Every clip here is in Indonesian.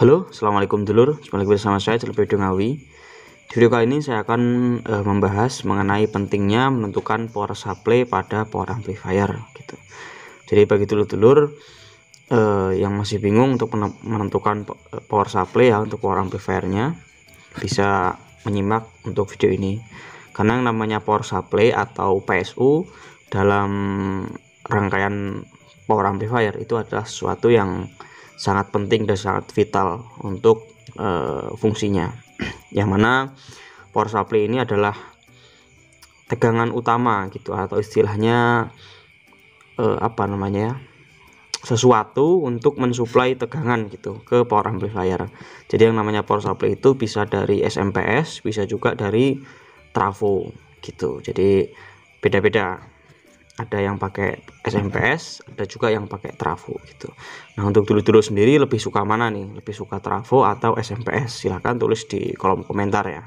Halo, Assalamualaikum dulur, Kembali lagi bersama saya Celpe Dungawi. Di video kali ini saya akan e, membahas mengenai pentingnya menentukan power supply pada power amplifier gitu. Jadi bagi dulur-dulur e, yang masih bingung untuk menentukan eh, power supply ya untuk power amplifiernya Bisa menyimak untuk video ini Karena yang namanya power supply atau PSU dalam rangkaian power amplifier itu adalah sesuatu yang sangat penting dan sangat vital untuk e, fungsinya. Yang mana power supply ini adalah tegangan utama gitu atau istilahnya e, apa namanya ya, sesuatu untuk mensuplai tegangan gitu ke power amplifier. Jadi yang namanya power supply itu bisa dari SMPS, bisa juga dari trafo gitu. Jadi beda-beda ada yang pakai SMPS, ada juga yang pakai trafo gitu. Nah, untuk dulu-dulu sendiri lebih suka mana nih? Lebih suka trafo atau SMPS? Silahkan tulis di kolom komentar ya.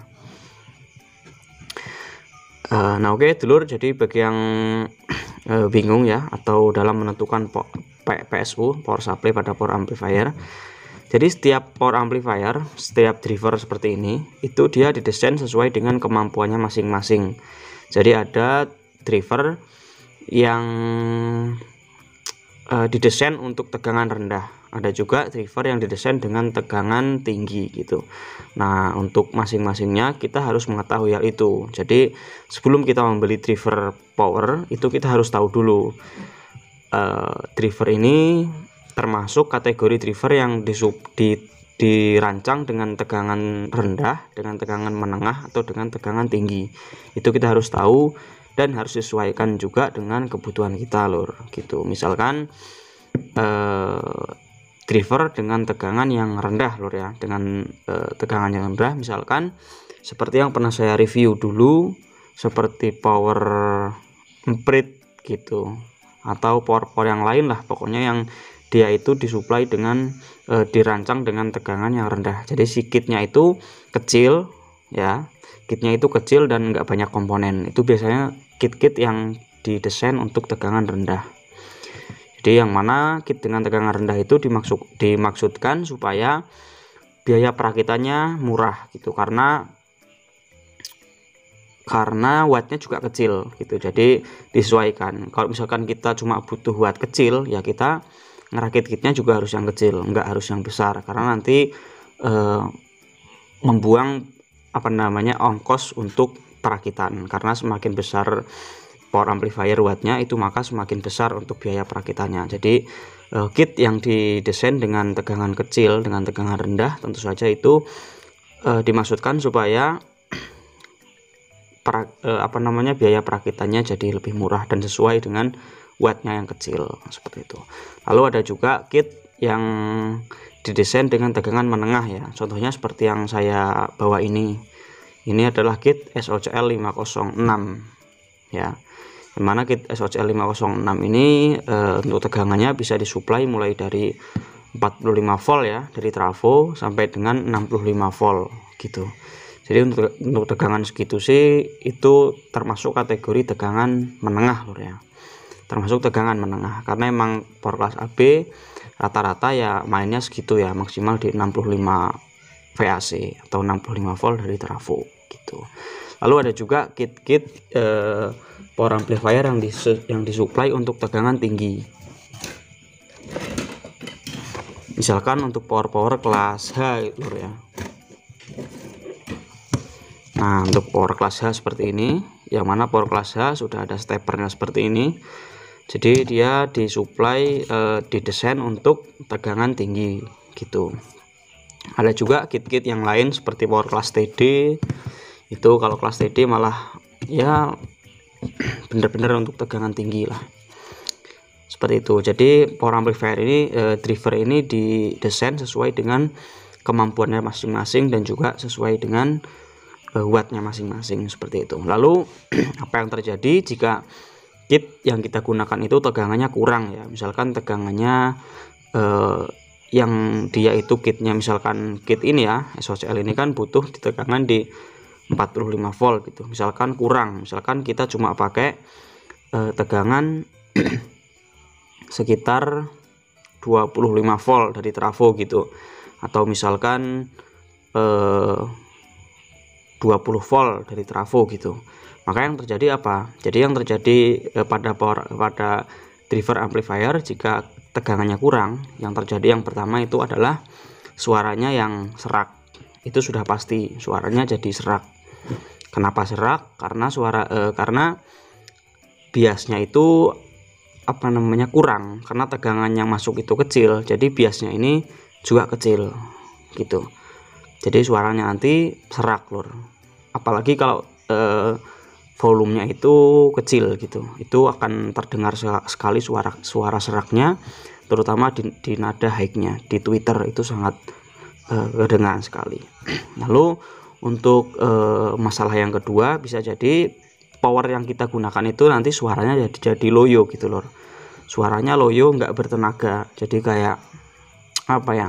Uh, nah, oke, okay, dulur. Jadi bagi yang uh, bingung ya atau dalam menentukan po PSU, power supply pada power amplifier. Jadi setiap power amplifier, setiap driver seperti ini, itu dia didesain sesuai dengan kemampuannya masing-masing. Jadi ada driver yang uh, didesain untuk tegangan rendah ada juga driver yang didesain dengan tegangan tinggi gitu nah untuk masing-masingnya kita harus mengetahui hal itu jadi sebelum kita membeli driver power itu kita harus tahu dulu uh, driver ini termasuk kategori driver yang disub, di, dirancang dengan tegangan rendah dengan tegangan menengah atau dengan tegangan tinggi itu kita harus tahu dan harus disesuaikan juga dengan kebutuhan kita lur gitu misalkan eh, driver dengan tegangan yang rendah lur ya dengan eh, tegangan yang rendah misalkan seperti yang pernah saya review dulu seperti power emprit gitu atau power power yang lain lah pokoknya yang dia itu disuplai dengan eh, dirancang dengan tegangan yang rendah jadi sikitnya itu kecil ya kitnya itu kecil dan nggak banyak komponen itu biasanya kit-kit yang didesain untuk tegangan rendah jadi yang mana kit dengan tegangan rendah itu dimaksud dimaksudkan supaya biaya perakitannya murah gitu karena karena wattnya juga kecil gitu jadi disesuaikan kalau misalkan kita cuma butuh watt kecil ya kita ngerakit kitnya juga harus yang kecil nggak harus yang besar karena nanti eh, membuang apa namanya ongkos untuk perakitan karena semakin besar power amplifier wattnya itu maka semakin besar untuk biaya perakitannya jadi eh, kit yang didesain dengan tegangan kecil dengan tegangan rendah tentu saja itu uh, dimaksudkan supaya pra, uh, apa namanya biaya perakitannya jadi lebih murah dan sesuai dengan wattnya yang kecil seperti itu lalu ada juga kit yang didesain dengan tegangan menengah ya contohnya seperti yang saya bawa ini ini adalah kit SOCL 506 ya dimana kit SOCL 506 ini e, untuk tegangannya bisa disuplai mulai dari 45 volt ya dari trafo sampai dengan 65 volt gitu jadi untuk, untuk tegangan segitu sih itu termasuk kategori tegangan menengah lur ya termasuk tegangan menengah karena emang power class AB rata-rata ya mainnya segitu ya maksimal di 65 VAC atau 65 volt dari trafo gitu lalu ada juga kit-kit eh, power amplifier yang, dis yang disuplai untuk tegangan tinggi misalkan untuk power-power kelas H itu ya nah untuk power kelas H seperti ini yang mana power kelas H sudah ada steppernya seperti ini jadi dia disuplai e, didesain untuk tegangan tinggi gitu ada juga kit-kit yang lain seperti power class TD itu kalau kelas TD malah ya bener-bener untuk tegangan tinggi lah seperti itu jadi power amplifier ini eh, driver ini didesain sesuai dengan kemampuannya masing-masing dan juga sesuai dengan eh, wattnya masing-masing seperti itu lalu apa yang terjadi jika kit yang kita gunakan itu tegangannya kurang ya misalkan tegangannya eh, yang dia itu kitnya misalkan kit ini ya SOCL ini kan butuh tegangan di 45 volt gitu misalkan kurang misalkan kita cuma pakai eh, tegangan sekitar 25 volt dari trafo gitu atau misalkan eh, 20 volt dari trafo gitu maka yang terjadi apa jadi yang terjadi eh, pada power pada driver amplifier jika tegangannya kurang yang terjadi yang pertama itu adalah suaranya yang serak itu sudah pasti suaranya jadi serak kenapa serak karena suara eh, karena biasnya itu apa namanya kurang karena tegangan yang masuk itu kecil jadi biasnya ini juga kecil gitu jadi suaranya nanti serak lur apalagi kalau eh, volumenya itu kecil gitu itu akan terdengar sekali suara suara seraknya terutama di, di nada high di Twitter itu sangat uh, kedengaran sekali lalu untuk uh, masalah yang kedua bisa jadi power yang kita gunakan itu nanti suaranya jadi jadi loyo gitu lor, suaranya loyo nggak bertenaga jadi kayak apa ya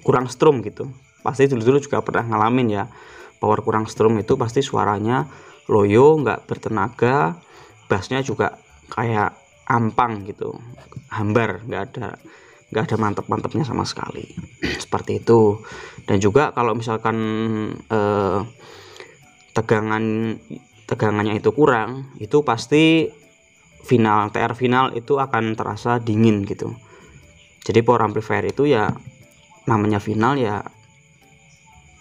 kurang strum gitu pasti dulu-dulu juga pernah ngalamin ya power kurang strum itu pasti suaranya loyo nggak bertenaga bassnya juga kayak ampang gitu hambar nggak ada nggak ada mantep-mantepnya sama sekali seperti itu dan juga kalau misalkan eh, tegangan tegangannya itu kurang itu pasti final TR final itu akan terasa dingin gitu jadi power amplifier itu ya namanya final ya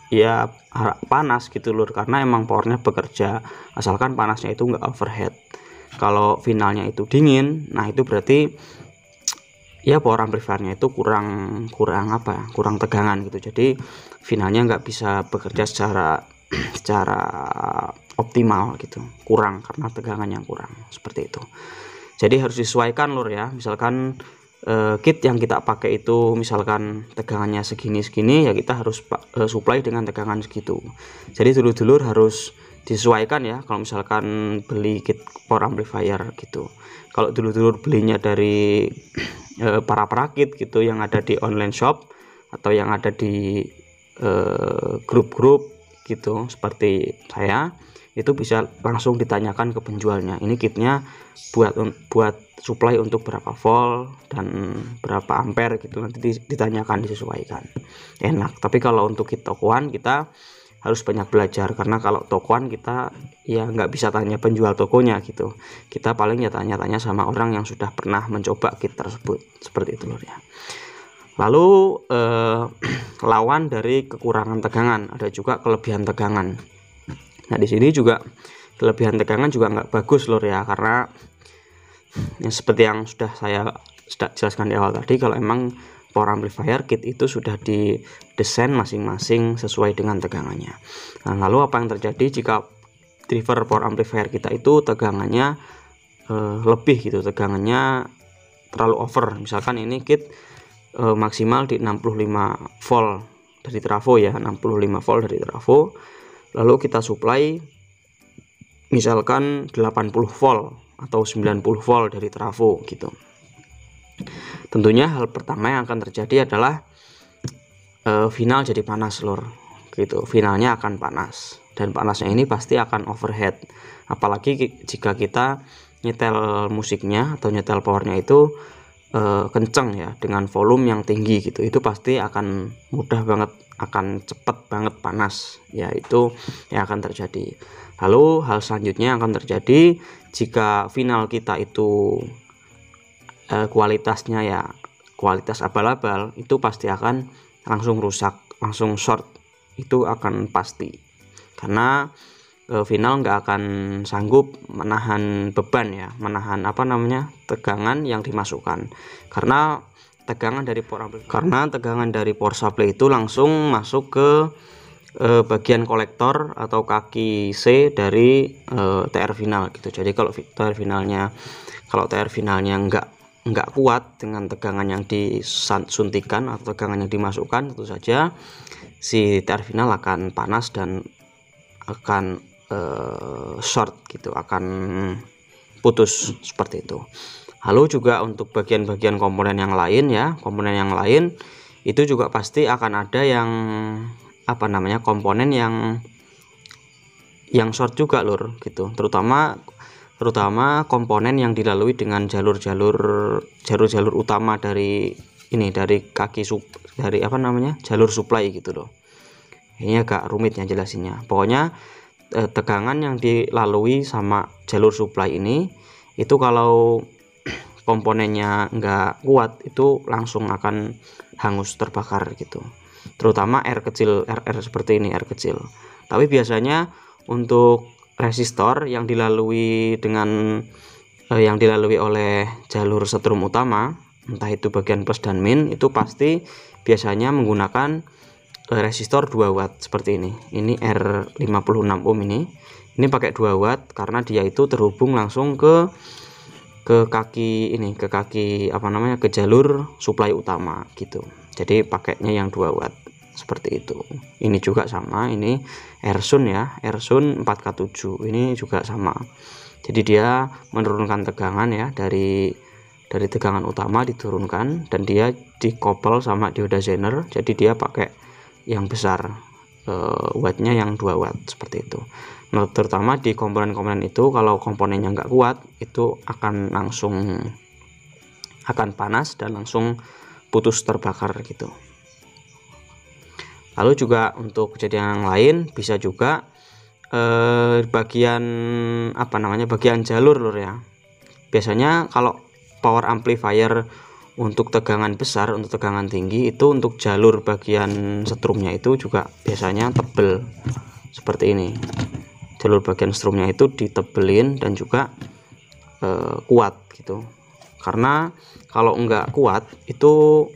ya panas gitu lur karena emang powernya bekerja asalkan panasnya itu enggak overhead kalau finalnya itu dingin nah itu berarti ya power amplifiernya itu kurang kurang apa kurang tegangan gitu jadi finalnya nggak bisa bekerja secara secara optimal gitu kurang karena tegangan yang kurang seperti itu jadi harus disesuaikan lur ya misalkan Eh, kit yang kita pakai itu misalkan tegangannya segini-segini ya kita harus eh, supply dengan tegangan segitu jadi dulur-dulur harus disesuaikan ya kalau misalkan beli kit power amplifier gitu kalau dulur-dulur belinya dari uh, para perakit gitu yang ada di online shop atau yang ada di grup-grup uh, grup -grup, gitu seperti saya itu bisa langsung ditanyakan ke penjualnya ini kitnya buat buat supply untuk berapa volt dan berapa ampere gitu nanti ditanyakan disesuaikan enak tapi kalau untuk kit tokoan kita harus banyak belajar karena kalau tokoan kita ya nggak bisa tanya penjual tokonya gitu kita paling ya tanya-tanya sama orang yang sudah pernah mencoba kit tersebut seperti itu lor ya lalu eh, lawan dari kekurangan tegangan ada juga kelebihan tegangan Nah di sini juga kelebihan tegangan juga nggak bagus lor ya karena ya, seperti yang sudah saya sudah jelaskan di awal tadi kalau emang power amplifier kit itu sudah didesain masing-masing sesuai dengan tegangannya. Nah, lalu apa yang terjadi jika driver power amplifier kita itu tegangannya eh, lebih gitu, tegangannya terlalu over. Misalkan ini kit eh, maksimal di 65 volt dari trafo ya, 65 volt dari trafo lalu kita supply misalkan 80 volt atau 90 volt dari trafo gitu tentunya hal pertama yang akan terjadi adalah e, final jadi panas lor gitu finalnya akan panas dan panasnya ini pasti akan overhead apalagi jika kita nyetel musiknya atau nyetel powernya itu Eh, kenceng ya dengan volume yang tinggi gitu itu pasti akan mudah banget akan cepat banget panas ya itu yang akan terjadi lalu hal selanjutnya yang akan terjadi jika final kita itu uh, kualitasnya ya kualitas abal-abal itu pasti akan langsung rusak langsung short itu akan pasti karena E, final nggak akan sanggup menahan beban ya menahan apa namanya tegangan yang dimasukkan karena tegangan dari port supply. karena tegangan dari port supply itu langsung masuk ke eh, bagian kolektor atau kaki C dari eh, TR final gitu jadi kalau TR finalnya kalau TR finalnya nggak nggak kuat dengan tegangan yang disuntikan atau tegangan yang dimasukkan tentu saja si TR final akan panas dan akan uh, short gitu akan putus seperti itu lalu juga untuk bagian-bagian komponen yang lain ya komponen yang lain itu juga pasti akan ada yang apa namanya komponen yang yang short juga lur gitu terutama terutama komponen yang dilalui dengan jalur-jalur jalur-jalur utama dari ini dari kaki sup dari apa namanya jalur supply gitu loh ini agak rumit ya jelasinnya pokoknya Eh, tegangan yang dilalui sama jalur supply ini itu kalau komponennya nggak kuat itu langsung akan hangus terbakar gitu terutama R kecil RR seperti ini R kecil tapi biasanya untuk resistor yang dilalui dengan eh, yang dilalui oleh jalur setrum utama entah itu bagian plus dan min itu pasti biasanya menggunakan Eh, resistor 2 watt seperti ini ini R56 ohm ini ini pakai 2 watt karena dia itu terhubung langsung ke ke kaki ini ke kaki apa namanya ke jalur supply utama gitu jadi paketnya yang 2 watt seperti itu ini juga sama ini ersun ya ersun 4K7 ini juga sama jadi dia menurunkan tegangan ya dari dari tegangan utama diturunkan dan dia dikopel sama dioda zener jadi dia pakai yang besar uh, eh, wattnya yang 2 watt seperti itu nah terutama di komponen-komponen itu kalau komponennya nggak kuat itu akan langsung akan panas dan langsung putus terbakar gitu lalu juga untuk kejadian yang lain bisa juga eh, bagian apa namanya bagian jalur lur ya biasanya kalau power amplifier untuk tegangan besar untuk tegangan tinggi itu untuk jalur bagian setrumnya itu juga biasanya tebel seperti ini jalur bagian setrumnya itu ditebelin dan juga e, kuat gitu karena kalau nggak kuat itu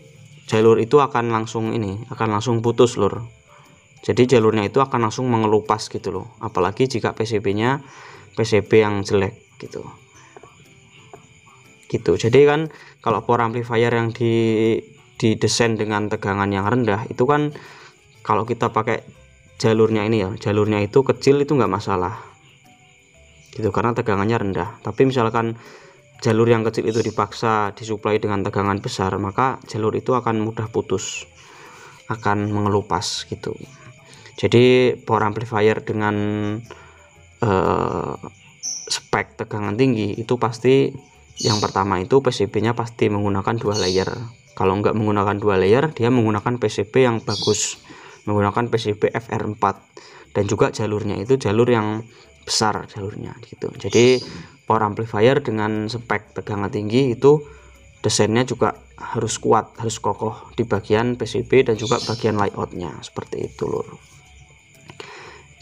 jalur itu akan langsung ini akan langsung putus lur jadi jalurnya itu akan langsung mengelupas gitu loh apalagi jika PCB nya PCB yang jelek gitu gitu jadi kan kalau power amplifier yang di didesain dengan tegangan yang rendah itu kan kalau kita pakai jalurnya ini ya jalurnya itu kecil itu nggak masalah gitu karena tegangannya rendah tapi misalkan jalur yang kecil itu dipaksa disuplai dengan tegangan besar maka jalur itu akan mudah putus akan mengelupas gitu jadi power amplifier dengan eh, spek tegangan tinggi itu pasti yang pertama itu PCB-nya pasti menggunakan dua layer. Kalau nggak menggunakan dua layer, dia menggunakan PCB yang bagus, menggunakan PCB FR4 dan juga jalurnya itu jalur yang besar jalurnya gitu. Jadi power amplifier dengan spek tegangan tinggi itu desainnya juga harus kuat, harus kokoh di bagian PCB dan juga bagian layoutnya seperti itu lur.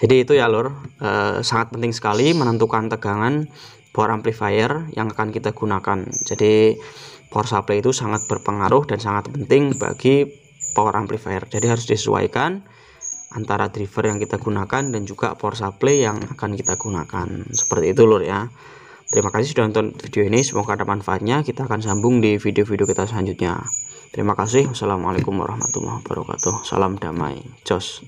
Jadi itu ya lur, e, sangat penting sekali menentukan tegangan power amplifier yang akan kita gunakan jadi power supply itu sangat berpengaruh dan sangat penting bagi power amplifier jadi harus disesuaikan antara driver yang kita gunakan dan juga power supply yang akan kita gunakan seperti itu lur ya terima kasih sudah nonton video ini semoga ada manfaatnya kita akan sambung di video-video kita selanjutnya terima kasih wassalamualaikum warahmatullahi wabarakatuh salam damai jos